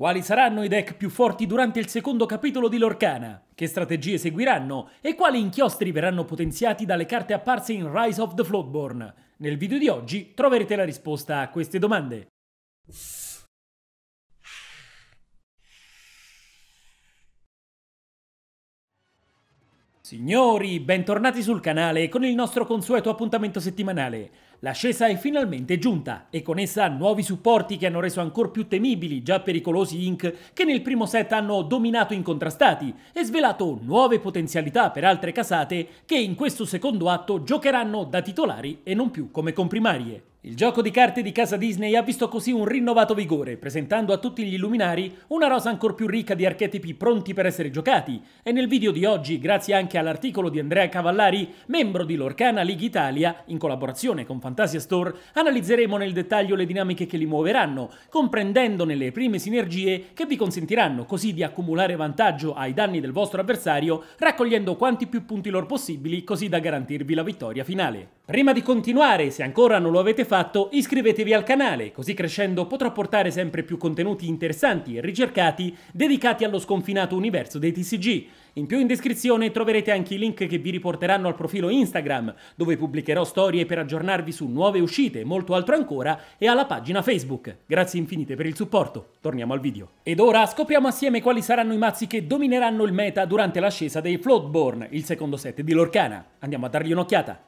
Quali saranno i deck più forti durante il secondo capitolo di Lorcana? Che strategie seguiranno? E quali inchiostri verranno potenziati dalle carte apparse in Rise of the Floodborne? Nel video di oggi troverete la risposta a queste domande. Signori, bentornati sul canale con il nostro consueto appuntamento settimanale. L'ascesa è finalmente giunta e con essa nuovi supporti che hanno reso ancora più temibili già pericolosi Ink che nel primo set hanno dominato incontrastati e svelato nuove potenzialità per altre casate che in questo secondo atto giocheranno da titolari e non più come comprimarie. Il gioco di carte di casa Disney ha visto così un rinnovato vigore, presentando a tutti gli illuminari una rosa ancor più ricca di archetipi pronti per essere giocati, e nel video di oggi, grazie anche all'articolo di Andrea Cavallari, membro di Lorcana League Italia, in collaborazione con Fantasia Store, analizzeremo nel dettaglio le dinamiche che li muoveranno, comprendendone le prime sinergie che vi consentiranno così di accumulare vantaggio ai danni del vostro avversario, raccogliendo quanti più punti lor possibili così da garantirvi la vittoria finale. Prima di continuare, se ancora non lo avete fatto, iscrivetevi al canale, così crescendo potrò portare sempre più contenuti interessanti e ricercati dedicati allo sconfinato universo dei TCG. In più in descrizione troverete anche i link che vi riporteranno al profilo Instagram, dove pubblicherò storie per aggiornarvi su nuove uscite, molto altro ancora, e alla pagina Facebook. Grazie infinite per il supporto, torniamo al video. Ed ora scopriamo assieme quali saranno i mazzi che domineranno il meta durante l'ascesa dei Floatborn, il secondo set di Lorcana. Andiamo a dargli un'occhiata.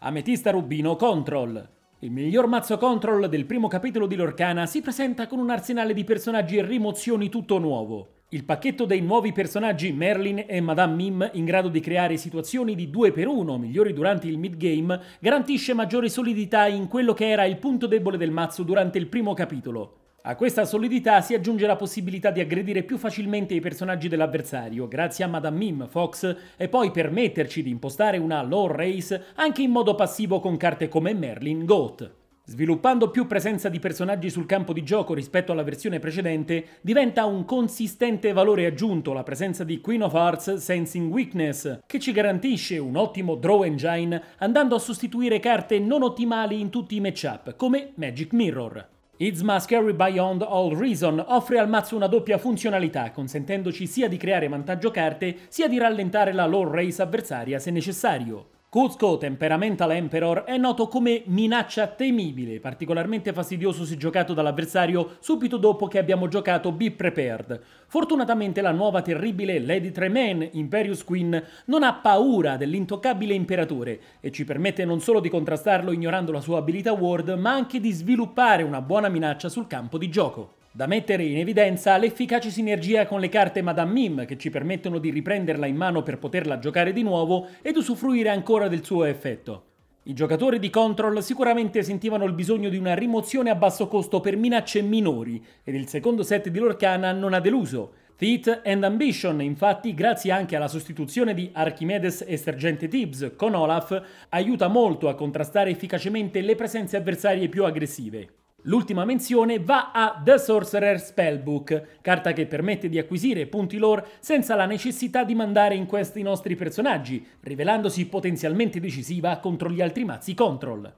Ametista Rubino Control. Il miglior mazzo Control del primo capitolo di Lorcana si presenta con un arsenale di personaggi e rimozioni tutto nuovo. Il pacchetto dei nuovi personaggi Merlin e Madame Mim, in grado di creare situazioni di 2 per 1 migliori durante il mid-game, garantisce maggiore solidità in quello che era il punto debole del mazzo durante il primo capitolo. A questa solidità si aggiunge la possibilità di aggredire più facilmente i personaggi dell'avversario, grazie a Madame Mim, Fox, e poi permetterci di impostare una lore race anche in modo passivo con carte come Merlin Goat. Sviluppando più presenza di personaggi sul campo di gioco rispetto alla versione precedente, diventa un consistente valore aggiunto la presenza di Queen of Hearts Sensing Weakness, che ci garantisce un ottimo draw engine andando a sostituire carte non ottimali in tutti i matchup, come Magic Mirror. Izma Scary Beyond All Reason offre al mazzo una doppia funzionalità, consentendoci sia di creare vantaggio carte, sia di rallentare la lore race avversaria se necessario. Cuzco, Temperamental Emperor, è noto come minaccia temibile, particolarmente fastidioso se giocato dall'avversario subito dopo che abbiamo giocato Be Prepared. Fortunatamente la nuova terribile Lady Tremaine, Imperius Queen, non ha paura dell'intoccabile imperatore e ci permette non solo di contrastarlo ignorando la sua abilità Ward, ma anche di sviluppare una buona minaccia sul campo di gioco. Da mettere in evidenza l'efficace sinergia con le carte Madame Mim che ci permettono di riprenderla in mano per poterla giocare di nuovo ed usufruire ancora del suo effetto. I giocatori di Control sicuramente sentivano il bisogno di una rimozione a basso costo per minacce minori ed il secondo set di Lorcana non ha deluso. Thief and Ambition, infatti, grazie anche alla sostituzione di Archimedes e Sergente Tibbs con Olaf, aiuta molto a contrastare efficacemente le presenze avversarie più aggressive. L'ultima menzione va a The Sorcerer Spellbook, carta che permette di acquisire punti lore senza la necessità di mandare in questi nostri personaggi, rivelandosi potenzialmente decisiva contro gli altri mazzi control.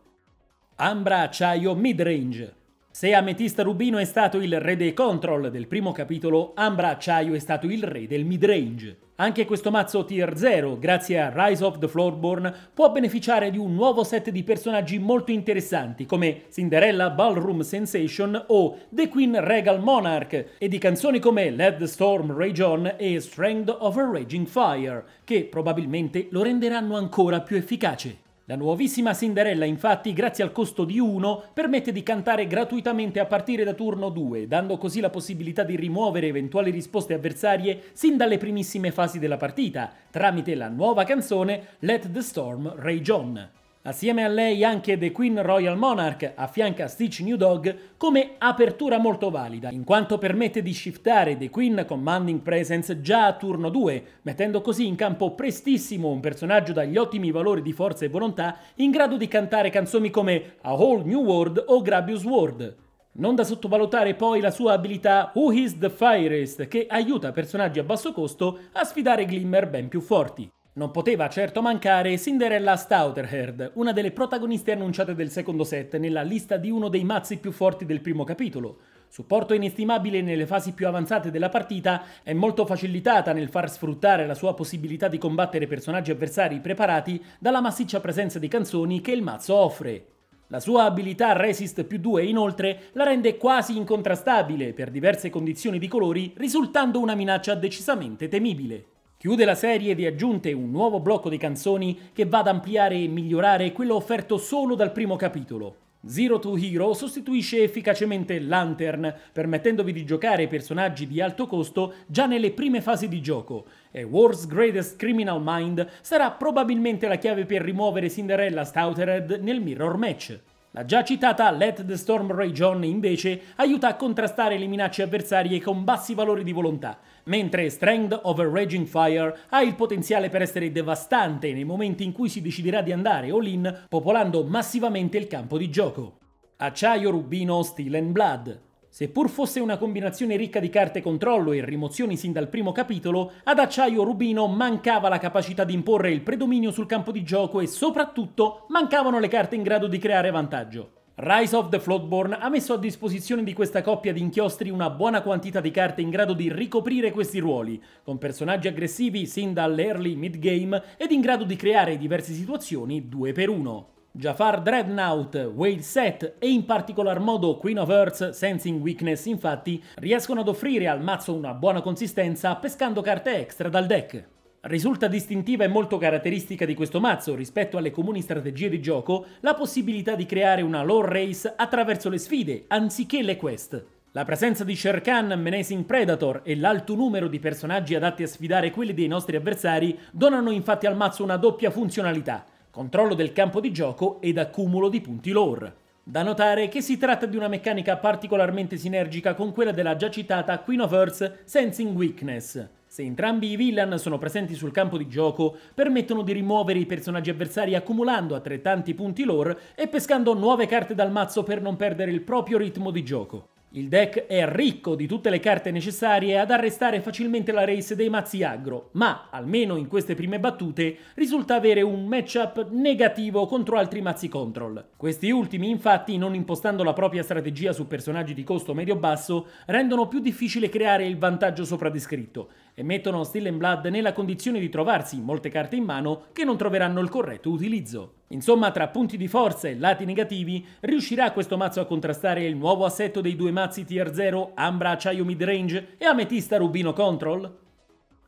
Ambra Acciaio Midrange se Ametista Rubino è stato il re dei control del primo capitolo, Ambra Acciaio è stato il re del midrange. Anche questo mazzo tier 0, grazie a Rise of the Floorborn, può beneficiare di un nuovo set di personaggi molto interessanti, come Cinderella Ballroom Sensation o The Queen Regal Monarch, e di canzoni come Let the Storm Rage On e Strength of a Raging Fire, che probabilmente lo renderanno ancora più efficace. La nuovissima Cinderella, infatti, grazie al costo di 1, permette di cantare gratuitamente a partire da turno 2, dando così la possibilità di rimuovere eventuali risposte avversarie sin dalle primissime fasi della partita, tramite la nuova canzone Let the Storm Rage On. Assieme a lei anche The Queen Royal Monarch affianca Stitch New Dog come apertura molto valida, in quanto permette di shiftare The Queen Commanding Presence già a turno 2, mettendo così in campo prestissimo un personaggio dagli ottimi valori di forza e volontà in grado di cantare canzoni come A Whole New World o Grabius World. Non da sottovalutare poi la sua abilità Who is the Firest, che aiuta personaggi a basso costo a sfidare glimmer ben più forti. Non poteva certo mancare Cinderella Stouterherd, una delle protagoniste annunciate del secondo set nella lista di uno dei mazzi più forti del primo capitolo. Supporto inestimabile nelle fasi più avanzate della partita, è molto facilitata nel far sfruttare la sua possibilità di combattere personaggi avversari preparati dalla massiccia presenza di canzoni che il mazzo offre. La sua abilità Resist più 2 inoltre la rende quasi incontrastabile per diverse condizioni di colori, risultando una minaccia decisamente temibile. Chiude la serie di aggiunte un nuovo blocco di canzoni che va ad ampliare e migliorare quello offerto solo dal primo capitolo. Zero to Hero sostituisce efficacemente Lantern, permettendovi di giocare personaggi di alto costo già nelle prime fasi di gioco, e War's Greatest Criminal Mind sarà probabilmente la chiave per rimuovere Cinderella Stoutered nel Mirror Match. La già citata Let the Storm Rage On invece aiuta a contrastare le minacce avversarie con bassi valori di volontà, mentre Strength of a Raging Fire ha il potenziale per essere devastante nei momenti in cui si deciderà di andare all-in popolando massivamente il campo di gioco. Acciaio Rubino Steel and Blood Seppur fosse una combinazione ricca di carte controllo e rimozioni sin dal primo capitolo, ad Acciaio Rubino mancava la capacità di imporre il predominio sul campo di gioco e soprattutto mancavano le carte in grado di creare vantaggio. Rise of the Floodborne ha messo a disposizione di questa coppia di inchiostri una buona quantità di carte in grado di ricoprire questi ruoli, con personaggi aggressivi sin dall'early mid-game ed in grado di creare diverse situazioni due per uno. Jafar Dreadnought, Whale Set e in particolar modo Queen of Earths Sensing Weakness infatti riescono ad offrire al mazzo una buona consistenza pescando carte extra dal deck. Risulta distintiva e molto caratteristica di questo mazzo rispetto alle comuni strategie di gioco la possibilità di creare una lore race attraverso le sfide anziché le quest. La presenza di Khan, Menacing Predator e l'alto numero di personaggi adatti a sfidare quelli dei nostri avversari donano infatti al mazzo una doppia funzionalità, controllo del campo di gioco ed accumulo di punti lore. Da notare che si tratta di una meccanica particolarmente sinergica con quella della già citata Queen of Earth Sensing Weakness. Se entrambi i villain sono presenti sul campo di gioco, permettono di rimuovere i personaggi avversari accumulando altrettanti punti lore e pescando nuove carte dal mazzo per non perdere il proprio ritmo di gioco. Il deck è ricco di tutte le carte necessarie ad arrestare facilmente la race dei mazzi aggro, ma, almeno in queste prime battute, risulta avere un matchup negativo contro altri mazzi control. Questi ultimi, infatti, non impostando la propria strategia su personaggi di costo medio-basso, rendono più difficile creare il vantaggio sopra descritto e mettono Steel Blood nella condizione di trovarsi molte carte in mano che non troveranno il corretto utilizzo. Insomma, tra punti di forza e lati negativi, riuscirà questo mazzo a contrastare il nuovo assetto dei due mazzi tier 0 Ambra Acciaio Midrange e Ametista Rubino Control?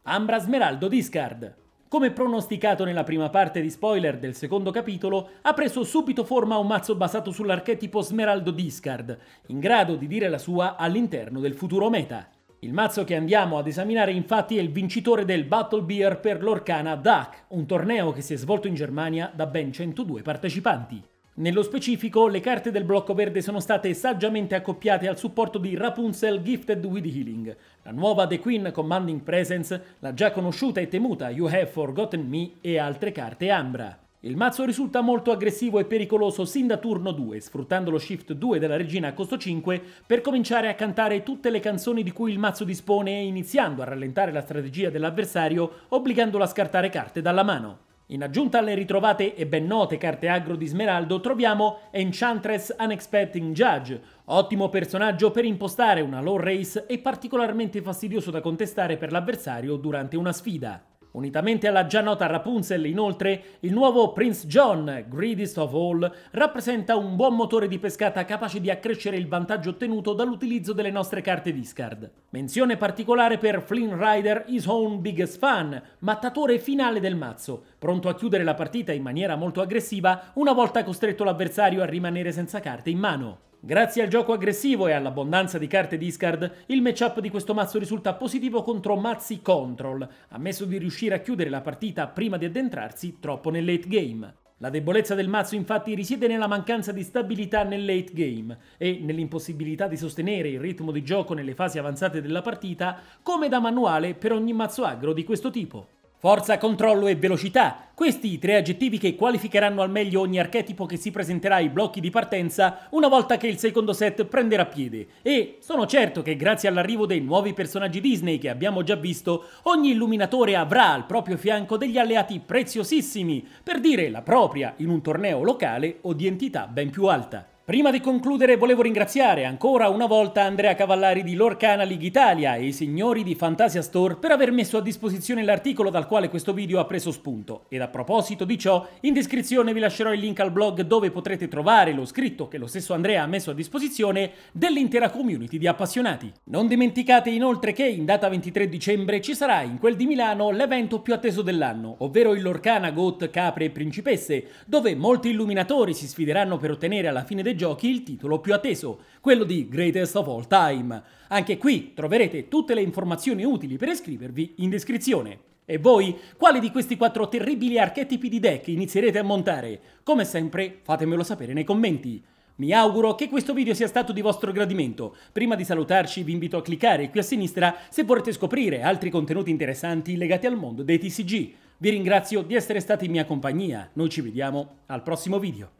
Ambra Smeraldo Discard. Come pronosticato nella prima parte di spoiler del secondo capitolo, ha preso subito forma un mazzo basato sull'archetipo Smeraldo Discard, in grado di dire la sua all'interno del futuro meta. Il mazzo che andiamo ad esaminare infatti è il vincitore del Battle Beer per l'Orcana Duck, un torneo che si è svolto in Germania da ben 102 partecipanti. Nello specifico, le carte del blocco verde sono state saggiamente accoppiate al supporto di Rapunzel Gifted with Healing, la nuova The Queen Commanding Presence, la già conosciuta e temuta You Have Forgotten Me e altre carte Ambra. Il mazzo risulta molto aggressivo e pericoloso sin da turno 2, sfruttando lo shift 2 della regina a costo 5 per cominciare a cantare tutte le canzoni di cui il mazzo dispone e iniziando a rallentare la strategia dell'avversario obbligandolo a scartare carte dalla mano. In aggiunta alle ritrovate e ben note carte agro di Smeraldo troviamo Enchantress Unexpecting Judge, ottimo personaggio per impostare una low race e particolarmente fastidioso da contestare per l'avversario durante una sfida. Unitamente alla già nota Rapunzel, inoltre, il nuovo Prince John, Greatest of All, rappresenta un buon motore di pescata capace di accrescere il vantaggio ottenuto dall'utilizzo delle nostre carte discard. Menzione particolare per Flynn Rider, his own biggest fan, mattatore finale del mazzo, pronto a chiudere la partita in maniera molto aggressiva una volta costretto l'avversario a rimanere senza carte in mano. Grazie al gioco aggressivo e all'abbondanza di carte discard, il matchup di questo mazzo risulta positivo contro mazzi control, ammesso di riuscire a chiudere la partita prima di addentrarsi troppo nel late game. La debolezza del mazzo infatti risiede nella mancanza di stabilità nel late game e nell'impossibilità di sostenere il ritmo di gioco nelle fasi avanzate della partita come da manuale per ogni mazzo agro di questo tipo. Forza, controllo e velocità, questi i tre aggettivi che qualificheranno al meglio ogni archetipo che si presenterà ai blocchi di partenza una volta che il secondo set prenderà piede. E sono certo che grazie all'arrivo dei nuovi personaggi Disney che abbiamo già visto, ogni illuminatore avrà al proprio fianco degli alleati preziosissimi per dire la propria in un torneo locale o di entità ben più alta. Prima di concludere volevo ringraziare ancora una volta Andrea Cavallari di Lorcana League Italia e i signori di Fantasia Store per aver messo a disposizione l'articolo dal quale questo video ha preso spunto. Ed a proposito di ciò, in descrizione vi lascerò il link al blog dove potrete trovare lo scritto che lo stesso Andrea ha messo a disposizione dell'intera community di appassionati. Non dimenticate inoltre che in data 23 dicembre ci sarà in quel di Milano l'evento più atteso dell'anno, ovvero il Lorcana Goat Capre e Principesse, dove molti illuminatori si sfideranno per ottenere alla fine del dei giochi il titolo più atteso, quello di Greatest of All Time. Anche qui troverete tutte le informazioni utili per iscrivervi in descrizione. E voi, quale di questi quattro terribili archetipi di deck inizierete a montare? Come sempre, fatemelo sapere nei commenti. Mi auguro che questo video sia stato di vostro gradimento. Prima di salutarci vi invito a cliccare qui a sinistra se vorrete scoprire altri contenuti interessanti legati al mondo dei TCG. Vi ringrazio di essere stati in mia compagnia, noi ci vediamo al prossimo video.